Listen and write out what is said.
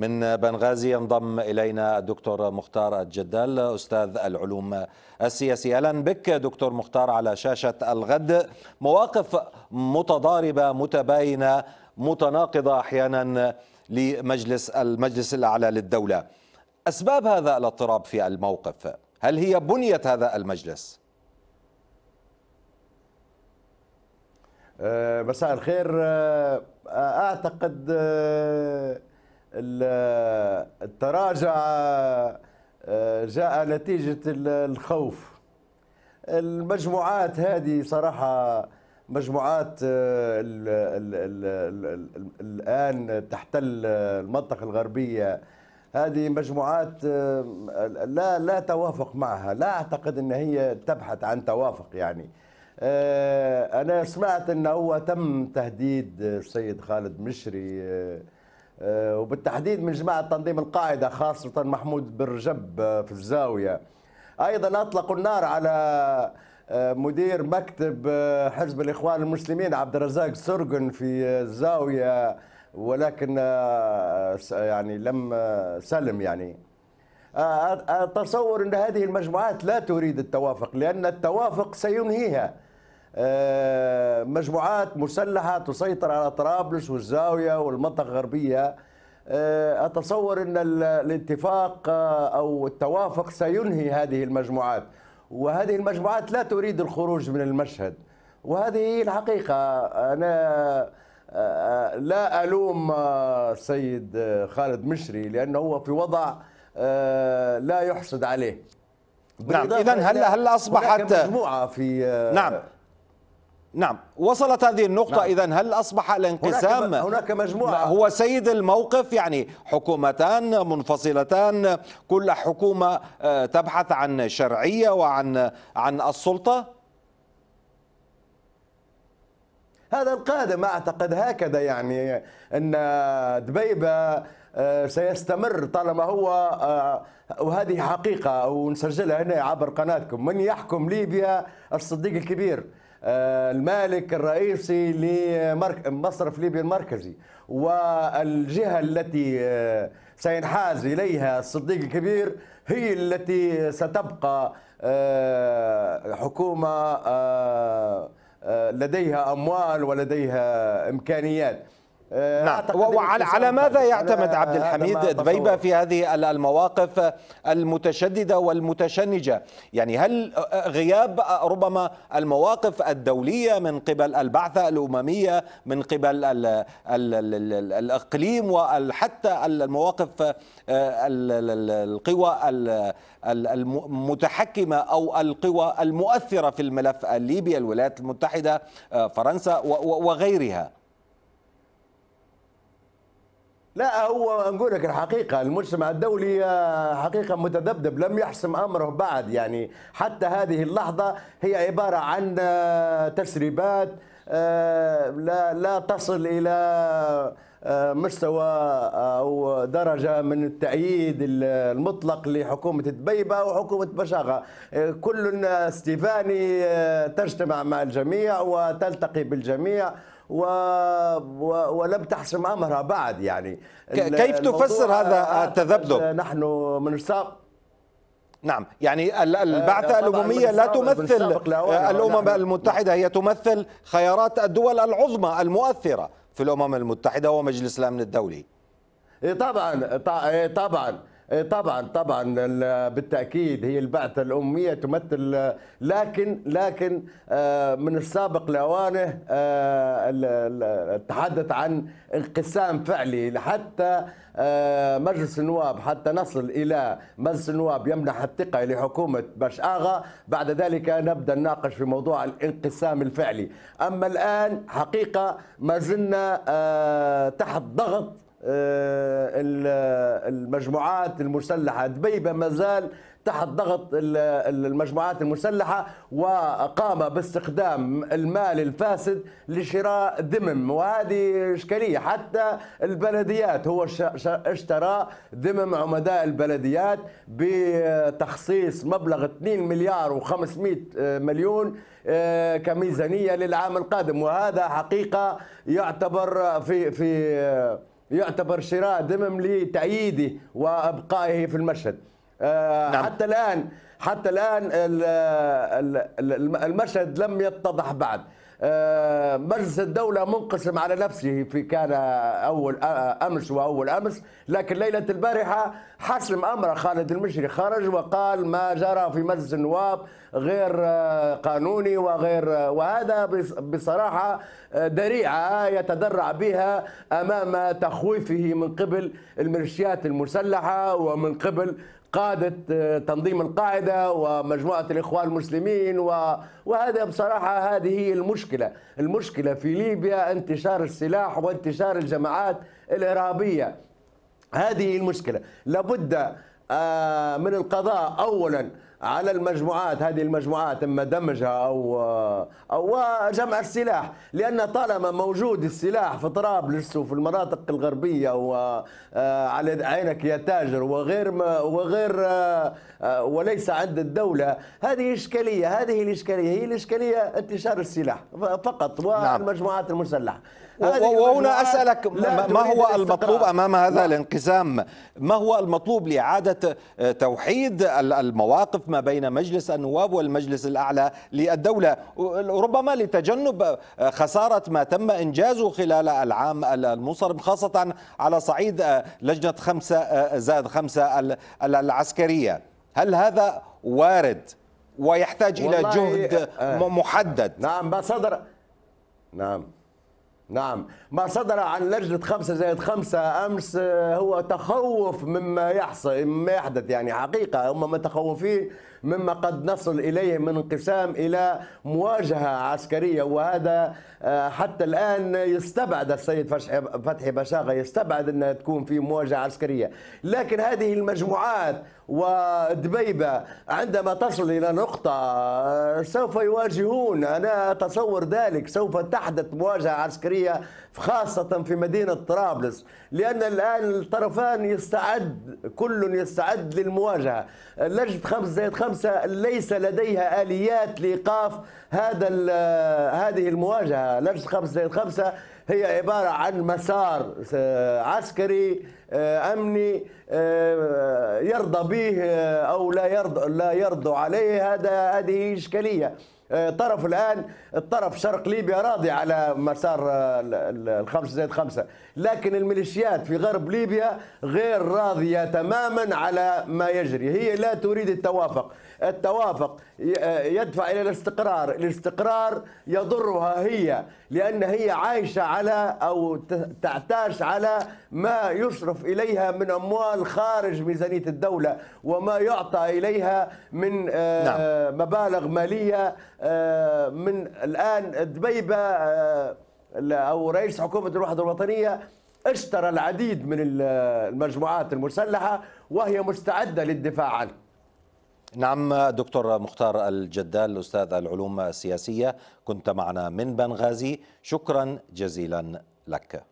من بنغازي ينضم إلينا الدكتور مختار الجدال أستاذ العلوم السياسية أهلا بك دكتور مختار على شاشة الغد مواقف متضاربة متباينة متناقضة أحيانا لمجلس المجلس الأعلى للدولة أسباب هذا الاضطراب في الموقف هل هي بنية هذا المجلس؟ أه، مساء الخير أه، أعتقد أه، التراجع آه، جاء نتيجة الخوف المجموعات هذه صراحة مجموعات آه، الآن تحتل المنطقة الغربية هذه مجموعات آه، لا لا توافق معها لا أعتقد أن هي تبحث عن توافق يعني أنا سمعت أنه تم تهديد السيد خالد مشري آه، وبالتحديد من جماعة تنظيم القاعدة خاصة محمود بن رجب آه، في الزاوية أيضا أطلقوا النار على آه، مدير مكتب حزب الإخوان المسلمين عبد الرزاق سرقن في الزاوية ولكن يعني لم سلم يعني أتصور أن هذه المجموعات لا تريد التوافق لأن التوافق سينهيها آه، مجموعات مسلحة تسيطر على طرابلس والزاوية والمنطقة الغربية آه، أتصور أن الاتفاق آه، أو التوافق سينهي هذه المجموعات وهذه المجموعات لا تريد الخروج من المشهد وهذه الحقيقة أنا لا ألوم السيد خالد مشري لأنه هو في وضع لا يحسد عليه نعم اذا هل هل اصبحت مجموعه في نعم نعم وصلت هذه النقطة نعم. إذا هل أصبح الانقسام هناك, هناك مجموعة هو سيد الموقف يعني حكومتان منفصلتان كل حكومة آه، تبحث عن شرعية وعن عن السلطة هذا القادم أعتقد هكذا يعني أن دبيبة آه، سيستمر طالما هو آه، وهذه حقيقة ونسجلها هنا عبر قناتكم من يحكم ليبيا الصديق الكبير آه، المالك الرئيسي لمصرف ليبيا المركزي والجهة التي آه، سينحاز إليها الصديق الكبير هي التي ستبقى آه، حكومة لديها أموال ولديها إمكانيات آه، نعم وعلى على ماذا يعتمد عبد الحميد دبيبة في هذه المواقف المتشددة والمتشنجة يعني هل آه، غياب آه، ربما المواقف الدولية من قبل البعثة الأممية من قبل الإقليم وحتى المواقف القوى المتحكمة أو القوى المؤثرة في الملف الليبي الولايات المتحدة فرنسا وغيرها لا هو نقول لك الحقيقه المجتمع الدولي آه، حقيقه متذبذب لم يحسم امره بعد يعني حتى هذه اللحظه هي عباره عن آه، تسريبات آه، لا لا تصل الى مستوى او درجه من التأييد المطلق لحكومه دبيبه وحكومه بشاغه كل استيفاني تجتمع مع الجميع وتلتقي بالجميع و... و... ولم تحسم امرها بعد يعني كيف تفسر هذا آه، آه، التذبذب؟ آه، نحن منصاب نعم يعني البعثة الأممية لا تمثل الأمم نعم. المتحدة هي تمثل خيارات الدول العظمى المؤثرة في الأمم المتحدة ومجلس الأمن الدولي إيه، طبعا إيه، طبعا طبعا طبعا بالتاكيد هي البعثه الاميه تمثل لكن لكن آه، من السابق لاوانه آه، تحدث عن انقسام فعلي حتى آه، مجلس النواب حتى نصل الى مجلس النواب يمنح الثقه لحكومه باش اغا بعد ذلك نبدا نناقش في موضوع الانقسام الفعلي اما الان حقيقه ما زلنا تحت ضغط آه، المجموعات المسلحة دبيبة مازال تحت ضغط المجموعات المسلحة وقام باستخدام المال الفاسد لشراء دمم وهذه إشكالية حتى البلديات هو اشترى دمم عمداء البلديات بتخصيص مبلغ 2 مليار و500 آه، مليون آه، كميزانية للعام القادم وهذا حقيقة يعتبر في في يعتبر شراء دمم لتأييده وإبقائه في المشهد آه، نعم. حتى الآن حتى الآن المشهد لم يتضح بعد آه، مجلس الدولة منقسم على نفسه في كان أول أمس وأول أمس لكن ليلة البارحة حسم أمر خالد المشري خرج وقال ما جرى في مجلس النواب غير آه، قانوني وغير آه، وهذا بصراحة ذريعة يتذرع بها أمام تخويفه من قبل الميليشيات المسلحة ومن قبل قادة آه، تنظيم القاعدة ومجموعة الإخوان المسلمين و... وهذا بصراحة هذه هي المشكلة المشكلة في ليبيا انتشار السلاح وانتشار الجماعات الإرهابية هذه المشكلة لابد آه، من القضاء أولاً على المجموعات هذه المجموعات اما دمجها او او جمع السلاح لان طالما موجود السلاح في طرابلس وفي المناطق الغربيه وعلى آه، عينك يا تاجر وغير وغير آه، وليس عند الدوله هذه اشكاليه هذه الاشكاليه هي الاشكاليه انتشار السلاح فقط نعم. والمجموعات المسلحه وهنا اسالك ما هو المطلوب امام هذا الانقسام ما هو المطلوب لاعاده توحيد المواقف ما بين مجلس النواب والمجلس الأعلى للدولة ربما لتجنب خسارة ما تم إنجازه خلال العام المنصرم خاصة على صعيد لجنة خمسة زاد خمسة العسكرية هل هذا وارد ويحتاج إلى جهد آه. محدد نعم بصدر نعم نعم ما صدر عن لجنة خمسة زائد خمسة أمس آه، هو تخوف مما يحصل مما يحدث يعني حقيقة هم متخوفين مما قد نصل إليه من انقسام إلى مواجهة عسكرية وهذا آه، حتى الآن يستبعد السيد فتحي بشاغة يستبعد أنها تكون في مواجهة عسكرية لكن هذه المجموعات ودبيبة عندما تصل إلى نقطة آه، سوف يواجهون أنا أتصور ذلك سوف تحدث مواجهة عسكرية خاصة في مدينة طرابلس لأن الآن الطرفان يستعد كل يستعد للمواجهة لجنة 5 زائد 5 الخمسة ليس لديها آليات لإيقاف هذا هذه المواجهة لجنة خمسة الخمسة هي عبارة عن مسار آه، عسكري آه، أمني آه، يرضى به أو لا يرضى لا يرضى عليه هذا هذه إشكالية آه، طرف الان الطرف شرق ليبيا راضي على مسار آه، الخمسه زائد خمسه لكن الميليشيات في غرب ليبيا غير راضيه تماما على ما يجري هي لا تريد التوافق التوافق آه، يدفع إلى الاستقرار الاستقرار يضرها هي لأن هي عايشة على أو تعتاش على ما يصرف إليها من أموال خارج ميزانية الدولة وما يعطى إليها من آه، نعم. مبالغ مالية آه، من الآن دبيبة أو رئيس حكومة الوحدة الوطنية اشترى العديد من المجموعات المسلحة وهي مستعدة للدفاع عنه نعم دكتور مختار الجدال أستاذ العلوم السياسية كنت معنا من بنغازي شكرا جزيلا لك